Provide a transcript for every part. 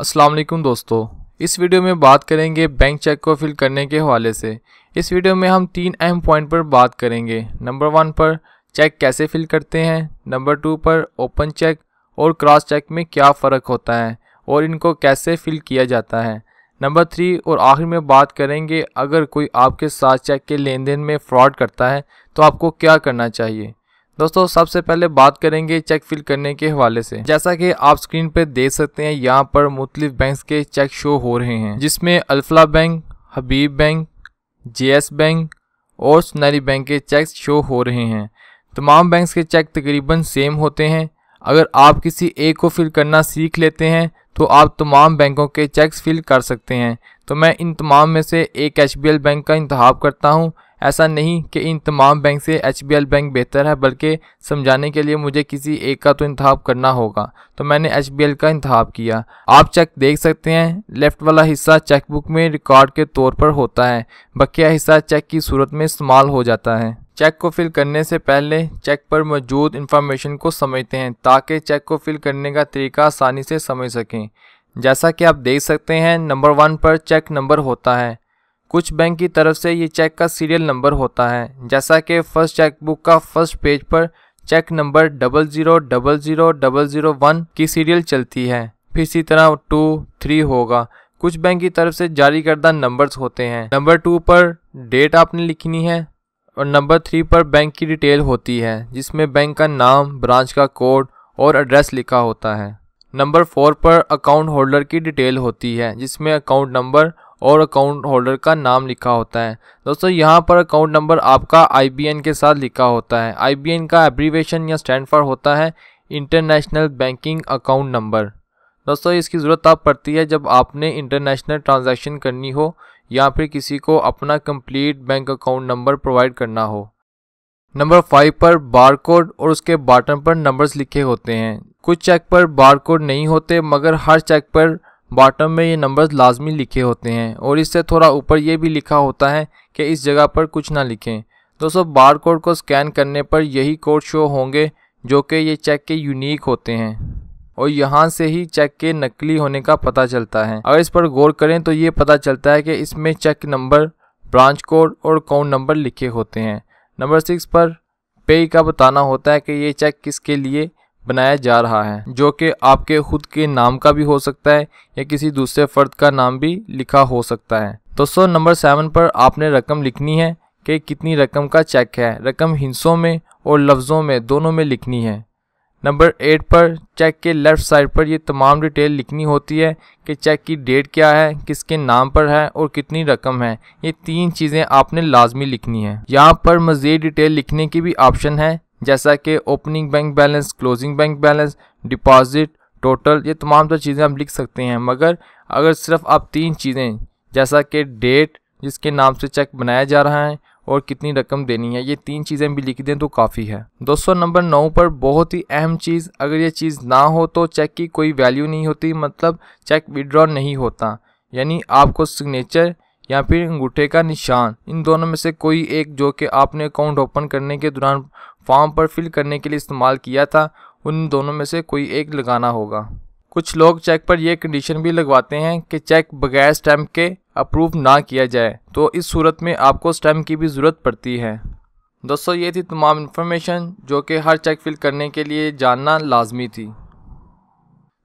अस्सलाम वालेकुम दोस्तों इस वीडियो में बात करेंगे बैंक चेक को फिल करने के हवाले से इस वीडियो में हम तीन अहम पॉइंट पर बात करेंगे नंबर वन पर चेक कैसे फिल करते हैं नंबर टू पर ओपन चेक और क्रॉस चेक में क्या फ़र्क होता है और इनको कैसे फिल किया जाता है नंबर थ्री और आखिर में बात करेंगे अगर कोई आपके साथ चेक के लेन देन में फ़्रॉड करता है तो आपको क्या करना चाहिए दोस्तों सबसे पहले बात करेंगे चेक फिल करने के हवाले से जैसा कि आप स्क्रीन पे देख सकते हैं यहाँ पर मुख्तलिफ बैंक के चेक शो हो रहे हैं जिसमें Alfalah bank Habib bank J bank और सुनहरी बैंक के चेक शो हो रहे हैं तमाम बैंक के चेक तकरीबन सेम होते हैं अगर आप किसी एक को फिल करना सीख लेते हैं तो आप तमाम बैंकों के चेक फिल कर सकते हैं तो मैं इन तमाम में से एक एच बैंक का इंतब करता हूँ ऐसा नहीं कि इन तमाम बैंक से एच बैंक बेहतर है बल्कि समझाने के लिए मुझे किसी एक का तो इंतब करना होगा तो मैंने एच का इंतब किया आप चेक देख सकते हैं लेफ़्ट वाला हिस्सा चेकबुक में रिकॉर्ड के तौर पर होता है बकिया हिस्सा चेक की सूरत में इस्तेमाल हो जाता है चेक को फिल करने से पहले चेक पर मौजूद इंफॉर्मेशन को समझते हैं ताकि चेक को फिल करने का तरीका आसानी से समझ सकें जैसा कि आप देख सकते हैं नंबर वन पर चेक नंबर होता है कुछ बैंक की तरफ से ये चेक का सीरियल नंबर होता है जैसा कि फर्स्ट चेकबुक का फर्स्ट पेज पर cheque number double zero double zero double zero one की सीरियल चलती है फिर इसी तरह टू थ्री होगा कुछ बैंक की तरफ से जारी करदा नंबर्स होते हैं नंबर टू पर डेट आपने लिखनी है और नंबर थ्री पर बैंक की डिटेल होती है जिसमें बैंक का नाम ब्रांच का कोड और एड्रेस लिखा होता है नंबर फोर पर अकाउंट होल्डर की डिटेल होती है जिसमें अकाउंट नंबर और अकाउंट होल्डर का नाम लिखा होता है दोस्तों यहाँ पर अकाउंट नंबर आपका आई के साथ लिखा होता है आई का एब्रीवेशन या स्टैंड फॉर होता है इंटरनेशनल बैंकिंग अकाउंट नंबर दोस्तों इसकी ज़रूरत आप पड़ती है जब आपने इंटरनेशनल ट्रांजैक्शन करनी हो या फिर किसी को अपना complete bank account number provide करना हो नंबर फाइव पर बार कोड और उसके बॉटम पर नंबर्स लिखे होते हैं कुछ चेक पर बार कोड नहीं होते मगर हर चेक पर बॉटम में ये नंबर्स लाजमी लिखे होते हैं और इससे थोड़ा ऊपर ये भी लिखा होता है कि इस जगह पर कुछ ना लिखें दोस्तों बार कोड को स्कैन करने पर यही कोड शो होंगे जो कि ये चेक के यूनिक होते हैं और यहाँ से ही चेक के नकली होने का पता चलता है अगर इस पर गौर करें तो ये पता चलता है कि इसमें चेक नंबर ब्रांच कोड और अकाउंट नंबर लिखे होते हैं नंबर सिक्स पर पे का बताना होता है कि ये चेक किसके लिए बनाया जा रहा है जो कि आपके खुद के नाम का भी हो सकता है या किसी दूसरे फ़र्द का नाम भी लिखा हो सकता है तो सो नंबर सेवन पर आपने रकम लिखनी है कि कितनी रकम का चेक है रकम हिंसों में और लफ्ज़ों में दोनों में लिखनी है नंबर एट पर चेक के लेफ़्ट साइड पर ये तमाम डिटेल लिखनी होती है कि चेक की डेट क्या है किसके नाम पर है और कितनी रकम है ये तीन चीज़ें आपने लाजमी लिखनी है यहाँ पर मज़ीद डिटेल लिखने की भी ऑप्शन है जैसा कि opening bank balance closing bank balance deposit total ये तमाम तर चीज़ें आप लिख सकते हैं मगर अगर सिर्फ आप तीन चीज़ें जैसा कि डेट जिसके नाम से चेक बनाया जा रहा है और कितनी रकम देनी है ये तीन चीज़ें भी लिख दें तो काफ़ी है दोस्तों नंबर नौ पर बहुत ही अहम चीज़ अगर ये चीज़ ना हो तो चेक की कोई वैल्यू नहीं होती मतलब चेक विड्रॉ नहीं होता यानी आपको सिग्नेचर या फिर अंगूठे का निशान इन दोनों में से कोई एक जो कि आपने अकाउंट ओपन करने के दौरान फॉर्म पर फिल करने के लिए इस्तेमाल किया था उन दोनों में से कोई एक लगाना होगा कुछ लोग चेक पर यह कंडीशन भी लगवाते हैं कि चेक बगैर स्टैम्प के अप्रूव ना किया जाए तो इस सूरत में आपको स्टैम्प की भी ज़रूरत पड़ती है दोस्तों ये थी तमाम इन्फॉर्मेशन जो कि हर चेक फिल करने के लिए जानना लाजमी थी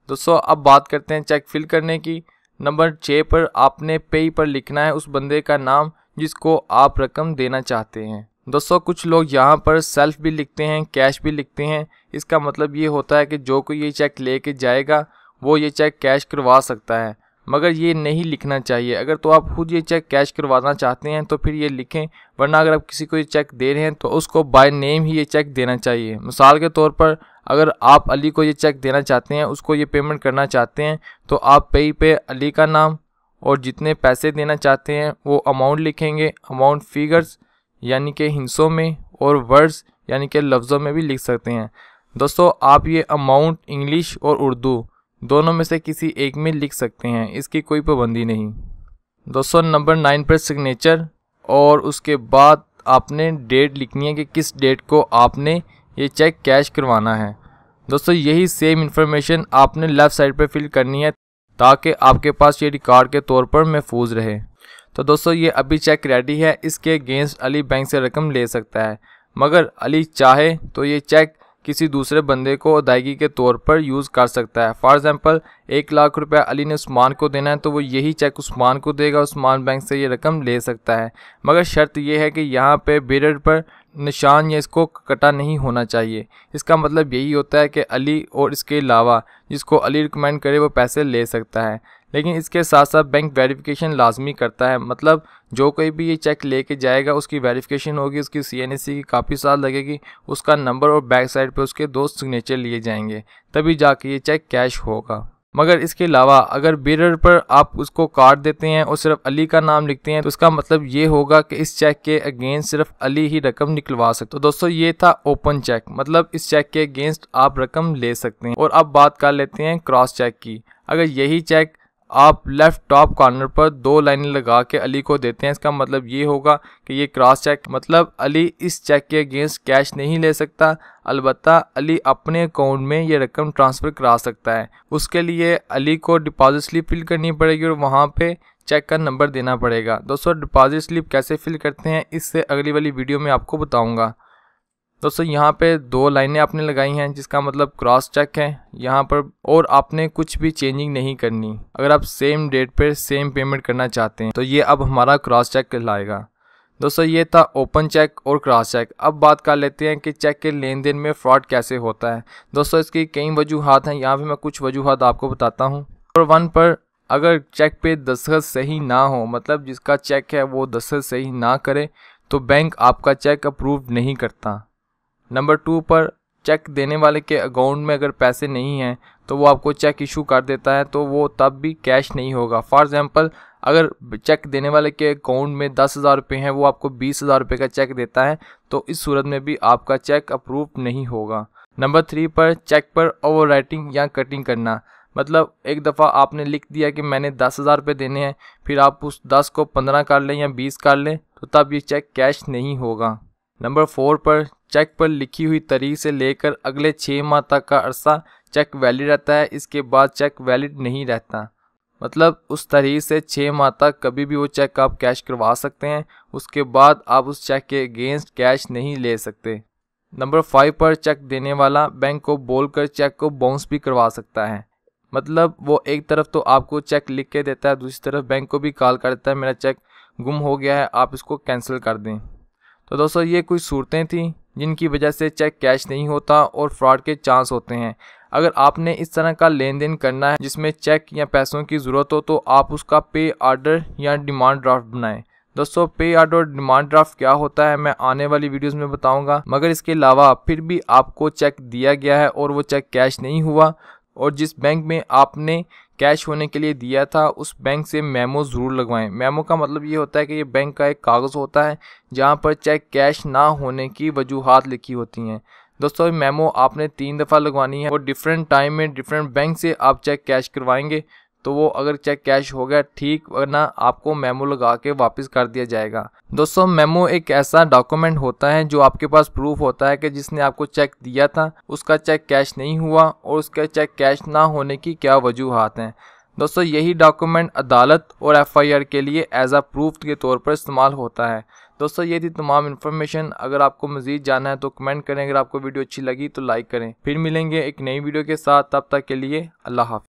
दोस्तों अब बात करते हैं चेक फिल करने की नंबर छः पर आपने पे पर लिखना है उस बंदे का नाम जिसको आप रकम देना चाहते हैं दोस्तों कुछ लोग यहाँ पर सेल्फ भी लिखते हैं कैश भी लिखते हैं इसका मतलब ये होता है कि जो कोई ये चेक लेके जाएगा वो ये चेक कैश करवा सकता है मगर ये नहीं लिखना चाहिए अगर तो आप खुद ये चेक कैश करवाना चाहते हैं तो फिर ये लिखें वरना अगर आप किसी को ये चेक दे रहे हैं तो उसको बाय नेम ही ये चेक देना चाहिए मिसाल के तौर पर अगर आप अली को ये चेक देना चाहते हैं उसको ये पेमेंट करना चाहते हैं तो आप पे पे अली का नाम और जितने पैसे देना चाहते हैं वो अमाउंट लिखेंगे अमाउंट फिगर्स यानी कि हिंसों में और वर्ड्स यानी कि लफ्ज़ों में भी लिख सकते हैं दोस्तों आप ये अमाउंट इंग्लिश और उर्दू दोनों में से किसी एक में लिख सकते हैं इसकी कोई पाबंदी नहीं दोस्तों नंबर नाइन पर सिग्नेचर और उसके बाद आपने डेट लिखनी है कि किस डेट को आपने ये चेक कैश करवाना है दोस्तों यही सेम इन्फॉर्मेशन आपने लेफ़्ट साइड पर फिल करनी है ताकि आपके पास ये रिकॉर्ड के तौर पर महफूज रहे तो दोस्तों ये अभी चेक रेडी है इसके अगेंस्ट अली बैंक से रकम ले सकता है मगर अली चाहे तो ये चेक किसी दूसरे बंदे को अदायगी के तौर पर यूज़ कर सकता है फॉर एग्ज़ाम्पल एक लाख रुपया अली ने उस्मान को देना है तो वो यही चेक उस्मान को देगा उस्मान बैंक से ये रकम ले सकता है मगर शर्त यह है कि यहाँ पे बेरर पर निशान या इसको कटा नहीं होना चाहिए इसका मतलब यही होता है कि अली और इसके अलावा जिसको अली रिकमेंड करे वो पैसे ले सकता है लेकिन इसके साथ साथ बैंक वेरिफिकेशन लाजमी करता है मतलब जो कोई भी ये चेक लेके जाएगा उसकी वेरिफिकेशन होगी उसकी सी की काफ़ी साल लगेगी उसका नंबर और बैक साइड पे उसके दो सिग्नेचर लिए जाएंगे तभी जाके ये चेक कैश होगा मगर इसके अलावा अगर बेरर पर आप उसको काट देते हैं और सिर्फ अली का नाम लिखते हैं तो उसका मतलब ये होगा कि इस चेक के अगेंस्ट सिर्फ अली ही रकम निकलवा सकते तो दोस्तों ये था ओपन चेक मतलब इस चेक के अगेंस्ट आप रकम ले सकते हैं और अब बात कर लेते हैं क्रॉस चेक की अगर यही चेक आप लेफ़्ट टॉप कॉर्नर पर दो लाइनें लगा के अली को देते हैं इसका मतलब ये होगा कि ये क्रॉस चेक मतलब अली इस चेक के अगेंस्ट कैश नहीं ले सकता अलबत् अली अपने अकाउंट में ये रकम ट्रांसफ़र करा सकता है उसके लिए अली को डिपॉजिट स्लिप फिल करनी पड़ेगी और वहाँ पे चेक का नंबर देना पड़ेगा दोस्तों डिपॉजिट स्लिप कैसे फिल करते हैं इससे अगली वाली वीडियो में आपको बताऊँगा दोस्तों यहाँ पे दो लाइनें आपने लगाई हैं जिसका मतलब क्रॉस चेक है यहाँ पर और आपने कुछ भी चेंजिंग नहीं करनी अगर आप सेम डेट पर पे सेम पेमेंट करना चाहते हैं तो ये अब हमारा क्रॉस चेक कहलाएगा दोस्तों ये था ओपन चेक और क्रॉस चेक अब बात कर लेते हैं कि चेक के लेन देन में फ्रॉड कैसे होता है दोस्तों इसकी कई वजूहत हैं यहाँ पर मैं कुछ वजूहत आपको बताता हूँ नंबर वन पर अगर चेक पे दस्तखत सही ना हो मतलब जिसका चेक है वो दस्तखत सही ना करे तो बैंक आपका चेक अप्रूव नहीं करता नंबर टू पर चेक देने वाले के अकाउंट में अगर पैसे नहीं हैं तो वो आपको चेक इशू कर देता है तो वो तब भी कैश नहीं होगा फॉर एग्ज़ाम्पल अगर चेक देने वाले के अकाउंट में दस हज़ार रुपये हैं वो आपको बीस हज़ार रुपये का चेक देता है तो इस सूरत में भी आपका चेक अप्रूव नहीं होगा नंबर थ्री पर चेक पर ओवर राइटिंग या कटिंग करना मतलब एक दफ़ा आपने लिख दिया कि मैंने दस हज़ार रुपये देने हैं फिर आप उस दस को पंद्रह कर लें या बीस कर लें तो तब ये चेक कैश नहीं होगा नंबर फोर पर चेक पर लिखी हुई तारीख से लेकर अगले छः माह तक का अरसा चेक वैलिड रहता है इसके बाद चेक वैलिड नहीं रहता मतलब उस तारीख से छः माह तक कभी भी वो चेक आप कैश करवा सकते हैं उसके बाद आप उस चेक के अगेंस्ट कैश नहीं ले सकते नंबर फाइव पर चेक देने वाला बैंक को बोलकर चेक को बाउंस भी करवा सकता है मतलब वो एक तरफ तो आपको चेक लिख के देता है दूसरी तरफ बैंक को भी कॉल कर देता है मेरा चेक गुम हो गया है आप इसको कैंसिल कर दें तो दोस्तों ये कुछ सूरतें थी जिनकी वजह से चेक कैश नहीं होता और फ्रॉड के चांस होते हैं अगर आपने इस तरह का लेन देन करना है जिसमें चेक या पैसों की ज़रूरत हो तो आप उसका पे आर्डर या डिमांड ड्राफ्ट बनाएं दोस्तों पे आर्डर और डिमांड ड्राफ्ट क्या होता है मैं आने वाली वीडियोस में बताऊंगा मगर इसके अलावा फिर भी आपको चेक दिया गया है और वो चेक कैश नहीं हुआ और जिस बैंक में आपने कैश होने के लिए दिया था उस बैंक से मेमो ज़रूर लगवाएं मेमो का मतलब ये होता है कि ये बैंक का एक कागज़ होता है जहाँ पर चेक कैश ना होने की वजूहत लिखी होती हैं दोस्तों मेमो आपने तीन दफ़ा लगवानी है और डिफरेंट टाइम में डिफरेंट बैंक से आप चेक कैश करवाएंगे तो वो अगर चेक कैश हो गया ठीक वरना आपको मेमो लगा के वापस कर दिया जाएगा दोस्तों मेमो एक ऐसा डॉक्यूमेंट होता है जो आपके पास प्रूफ होता है कि जिसने आपको चेक दिया था उसका चेक कैश नहीं हुआ और उसके चेक कैश ना होने की क्या वजूहत हैं दोस्तों यही डॉक्यूमेंट अदालत और एफआईआर के लिए एज आ प्रूफ के तौर पर इस्तेमाल होता है दोस्तों ये थी तमाम इन्फॉर्मेशन अगर आपको मजीद जाना है तो कमेंट करें अगर आपको वीडियो अच्छी लगी तो लाइक करें फिर मिलेंगे एक नई वीडियो के साथ तब तक के लिए अल्लाह हाफ